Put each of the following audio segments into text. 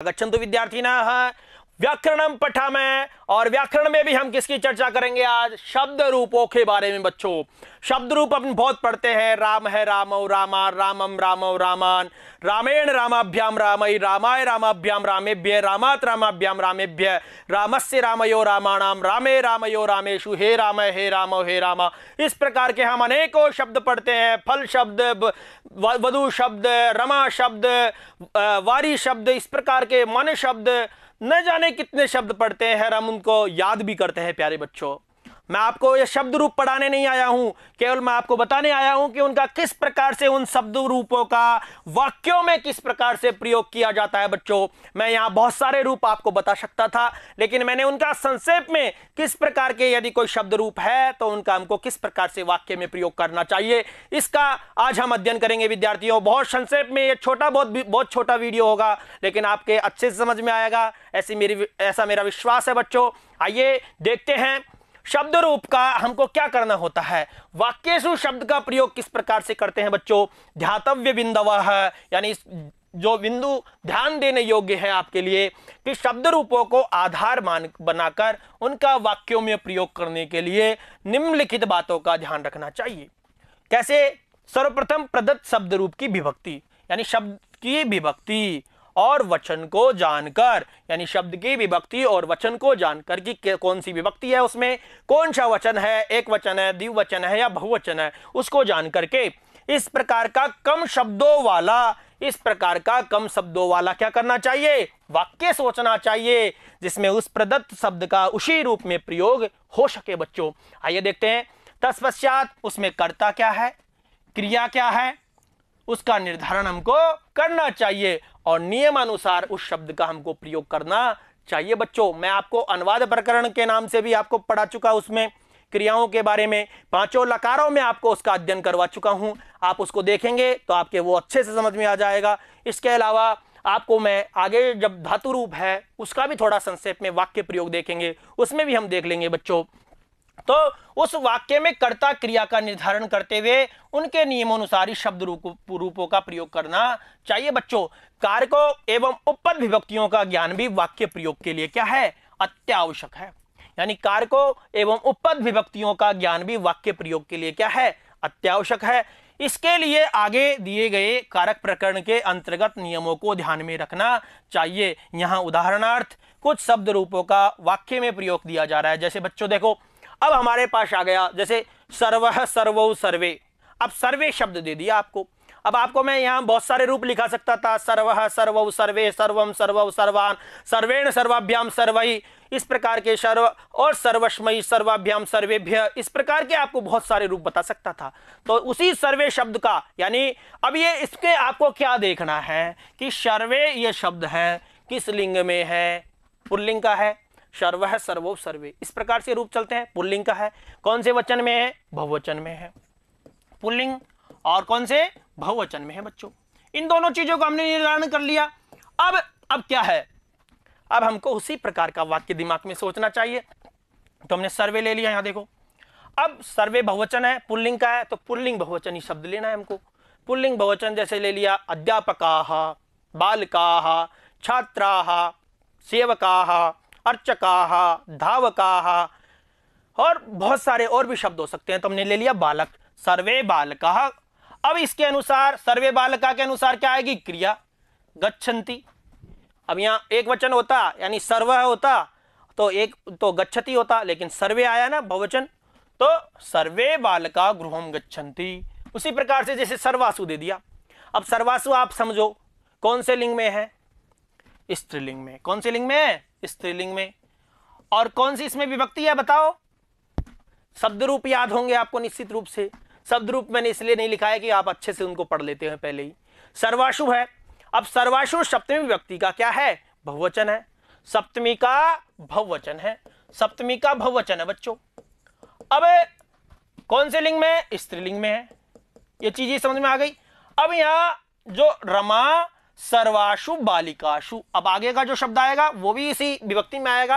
तदक्षन्तु तो विद्यार्थिनः व्याकरणम पठा में और व्याकरण में भी हम किसकी चर्चा करेंगे आज शब्द रूपों के बारे में बच्चों शब्द रूप अपन बहुत पढ़ते हैं राम है रामो रामा रामम रामो रामान रामेण रामाभ्याम रामय रामाय रामाभ्याम रामेभ्य रामात रामाभ्याम रामेभ्य रामस्य रामयो रामाणाम रामे रामयो रामेशु हे राम हे राम हे रामा इस प्रकार के हम अनेकों शब्द पढ़ते हैं फल शब्द वधु शब्द रमा शब्द वारी शब्द इस प्रकार के मन शब्द न जाने कितने शब्द पढ़ते हैं हम उनको याद भी करते हैं प्यारे बच्चों मैं आपको ये शब्द रूप पढ़ाने नहीं आया हूं केवल मैं आपको बताने आया हूं कि उनका किस प्रकार से उन शब्द रूपों का वाक्यों में किस प्रकार से प्रयोग किया जाता है बच्चों मैं यहां बहुत सारे रूप आपको बता सकता था लेकिन मैंने उनका संक्षेप में किस प्रकार के यदि कोई शब्द रूप है तो उनका हमको किस प्रकार से वाक्य में प्रयोग करना चाहिए इसका आज हम अध्ययन करेंगे विद्यार्थियों बहुत संक्षेप में ये छोटा बहुत बहुत छोटा वीडियो होगा लेकिन आपके अच्छे से समझ में आएगा ऐसी मेरी ऐसा मेरा विश्वास है बच्चों आइए देखते हैं शब्द रूप का हमको क्या करना होता है वाक्यशु शब्द का प्रयोग किस प्रकार से करते हैं बच्चों ध्यातव्य बिंदव यानी जो बिंदु ध्यान देने योग्य है आपके लिए कि शब्द रूपों को आधार मान बनाकर उनका वाक्यों में प्रयोग करने के लिए निम्नलिखित बातों का ध्यान रखना चाहिए कैसे सर्वप्रथम प्रदत्त शब्द रूप की विभक्ति यानी शब्द की विभक्ति और वचन को जानकर यानी शब्द की विभक्ति और वचन को जानकर कि कौन सी विभक्ति है उसमें कौन सा वचन है एक वचन है द्विवचन है या बहुवचन है उसको जान करके इस प्रकार का कम शब्दों वाला इस प्रकार का कम शब्दों वाला क्या करना चाहिए वाक्य सोचना चाहिए जिसमें उस प्रदत्त शब्द का उसी रूप में प्रयोग हो सके बच्चों आइए देखते हैं तत्पश्चात उसमें कर्ता क्या है क्रिया क्या है उसका निर्धारण हमको करना चाहिए और नियमानुसार उस शब्द का हमको प्रयोग करना चाहिए बच्चों मैं आपको अनुवाद प्रकरण के नाम से भी आपको पढ़ा चुका उसमें क्रियाओं के बारे में पांचों लकारों में आपको उसका अध्ययन करवा चुका हूं आप उसको देखेंगे तो आपके वो अच्छे से समझ में आ जाएगा इसके अलावा आपको मैं आगे जब धातु रूप है उसका भी थोड़ा संक्षेप में वाक्य प्रयोग देखेंगे उसमें भी हम देख लेंगे बच्चों तो उस वाक्य में कर्ता क्रिया का निर्धारण करते हुए उनके ही शब्द रूपों का प्रयोग करना चाहिए बच्चों कारकों एवं उपपद विभक्तियों का ज्ञान भी वाक्य प्रयोग के लिए क्या है अत्यावश्यक है यानी कारकों एवं उपपद विभक्तियों का ज्ञान भी वाक्य प्रयोग के लिए क्या है अत्यावश्यक है इसके लिए आगे दिए गए कारक प्रकरण के अंतर्गत नियमों को ध्यान में रखना चाहिए यहाँ उदाहरणार्थ कुछ शब्द रूपों का वाक्य में प्रयोग दिया जा रहा है जैसे बच्चों देखो अब हमारे पास आ गया जैसे सर्व सर्व सर्वे अब सर्वे शब्द दे दिया आपको अब आपको मैं यहाँ बहुत सारे रूप लिखा सकता था सर्व सर्व सर्वे सर्वम सर्व सर्वान सर्वेण सर्वाभ्याम सर्वही इस प्रकार के सर्व और सर्वस्मयी सर्वाभ्याम सर्वेभ्य इस प्रकार के आपको बहुत सारे रूप बता सकता था तो उसी सर्वे शब्द का यानी अब ये इसके आपको क्या देखना है कि सर्वे ये शब्द है किस लिंग में है पुल्लिंग का है सर्व है सर्वो सर्वे इस प्रकार से रूप चलते हैं पुल्लिंग का है कौन से वचन में है बहुवचन में है पुल्लिंग और कौन से बहुवचन में है बच्चों इन दोनों चीजों को हमने निर्धारण कर लिया अब अब क्या है अब हमको उसी प्रकार का वाक्य दिमाग में सोचना चाहिए तो हमने सर्वे ले लिया यहां देखो अब सर्वे बहुवचन है पुल्लिंग का है तो पुल्लिंग बहुवचन ही शब्द लेना है हमको पुल्लिंग बहुवचन जैसे ले लिया अध्यापका बालका छात्रा सेवका अर्चका धावका और बहुत सारे और भी शब्द हो सकते हैं तो हमने ले लिया बालक सर्वे बालकाह अब इसके अनुसार सर्वे बालका के अनुसार क्या आएगी क्रिया गच्छन्ति अब यहाँ एक वचन होता यानी सर्व होता तो एक तो गच्छति होता लेकिन सर्वे आया ना बहुवचन तो सर्वे बालका गृहम गच्छन्ति उसी प्रकार से जैसे सर्वासु दे दिया अब सर्वासु आप समझो कौन से लिंग में है स्त्रीलिंग में कौन से लिंग में है स्त्रीलिंग में और कौन सी इसमें विभक्ति है बताओ शब्द रूप याद होंगे आपको निश्चित रूप से शब्द रूप मैंने इसलिए नहीं लिखा है कि आप अच्छे से उनको पढ़ लेते हैं पहले ही सर्वाशु है अब सर्वाशु सप्तमी विभक्ति का क्या है बहुवचन है सप्तमी का भववचन है सप्तमी का भववचन है बच्चों अब कौन से लिंग में स्त्रीलिंग में है यह चीज समझ में आ गई अब यहां जो रमा सर्वाशु बालिकाशु अब आगे का जो शब्द आएगा वो भी इसी विभक्ति में आएगा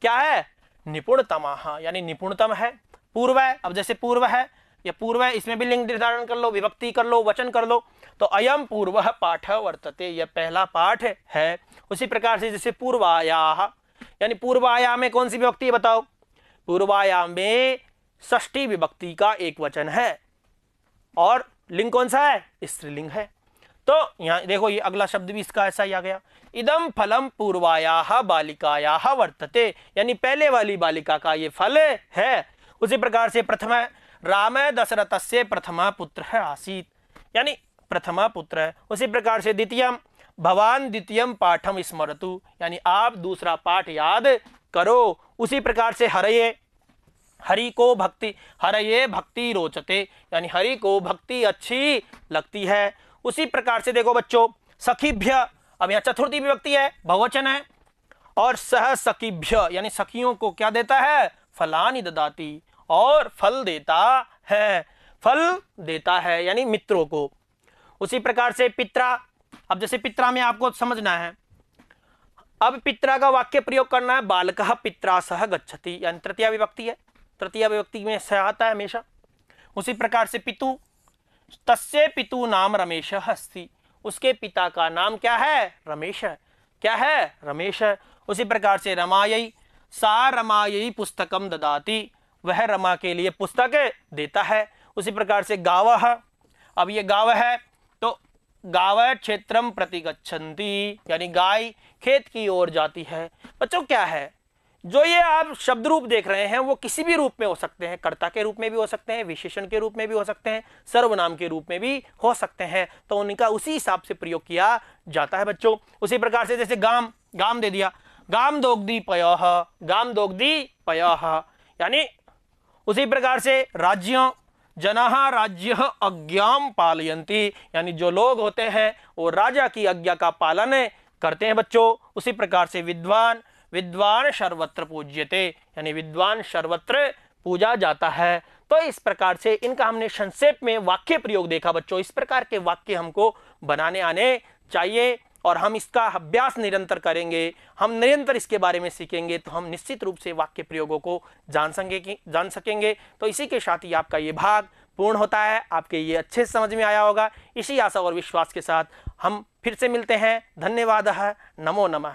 क्या है निपुणतमा यानी निपुणतम है पूर्व है अब जैसे पूर्व है या पूर्व है इसमें भी लिंग निर्धारण कर लो विभक्ति कर लो वचन कर लो तो अयम पूर्व पाठ वर्तते यह पहला पाठ है उसी प्रकार से जैसे पूर्वाया यानी पूर्वाया में कौन सी विभक्ति बताओ पूर्वाया में ष्टी विभक्ति का एक वचन है और लिंग कौन सा है स्त्रीलिंग है तो यहाँ देखो ये अगला शब्द भी इसका ऐसा ही आ गया इदम फलम पूर्वाया बालिकाया वर्तते यानी पहले वाली बालिका का ये फल है उसी प्रकार से प्रथम राम दशरथ से प्रथमा पुत्र है आसीत यानी प्रथमा पुत्र है उसी प्रकार से द्वितीय भवान द्वितीय पाठम स्मरतु यानी आप दूसरा पाठ याद करो उसी प्रकार से हरये हरि को भक्ति हरये भक्ति रोचते यानी हरि को भक्ति अच्छी लगती है उसी प्रकार से देखो बच्चों सखीभ्य अब यहाँ चतुर्थी विभक्ति है बहुवचन है और सह सखीभ्य यानी सखियों को क्या देता है फलानी ददाती और फल देता है फल देता है यानी मित्रों को उसी प्रकार से पित्रा अब जैसे पित्रा में आपको समझना है अब पित्रा का वाक्य प्रयोग करना है बालक पित्रा सह गच्छति यानी तृतीय विभक्ति है तृतीय विभक्ति में सह आता है हमेशा उसी प्रकार से पितु तस्य पितु नाम रमेश हस्ती उसके पिता का नाम क्या है रमेश है क्या है रमेश है उसी प्रकार से रमायी सा रमायी पुस्तकम ददाती वह रमा के लिए पुस्तक देता है उसी प्रकार से गाव अब ये गाव है तो गाव क्षेत्रम प्रति यानी गाय खेत की ओर जाती है बच्चों क्या है जो ये आप शब्द रूप देख रहे हैं वो किसी भी रूप में हो सकते हैं कर्ता के रूप में भी हो सकते हैं विशेषण के रूप में भी हो सकते हैं सर्वनाम के रूप में भी हो सकते हैं तो उनका उसी हिसाब से प्रयोग किया जाता है बच्चों उसी प्रकार से जैसे गाम गाम दे दिया गाम दोगदी पयोह गाम दोगदी पयोह यानी उसी प्रकार से राज्यों जना राज्य अज्ञाम पालयंती यानी जो लोग होते हैं वो राजा की आज्ञा का पालन करते हैं बच्चों उसी प्रकार से विद्वान विद्वान सर्वत्र पूज्यते यानी विद्वान सर्वत्र पूजा जाता है तो इस प्रकार से इनका हमने संक्षेप में वाक्य प्रयोग देखा बच्चों इस प्रकार के वाक्य हमको बनाने आने चाहिए और हम इसका अभ्यास निरंतर करेंगे हम निरंतर इसके बारे में सीखेंगे तो हम निश्चित रूप से वाक्य प्रयोगों को जान सकेंगे जान सकेंगे तो इसी के साथ ही आपका ये भाग पूर्ण होता है आपके ये अच्छे से समझ में आया होगा इसी आशा और विश्वास के साथ हम फिर से मिलते हैं धन्यवाद है, नमो नमः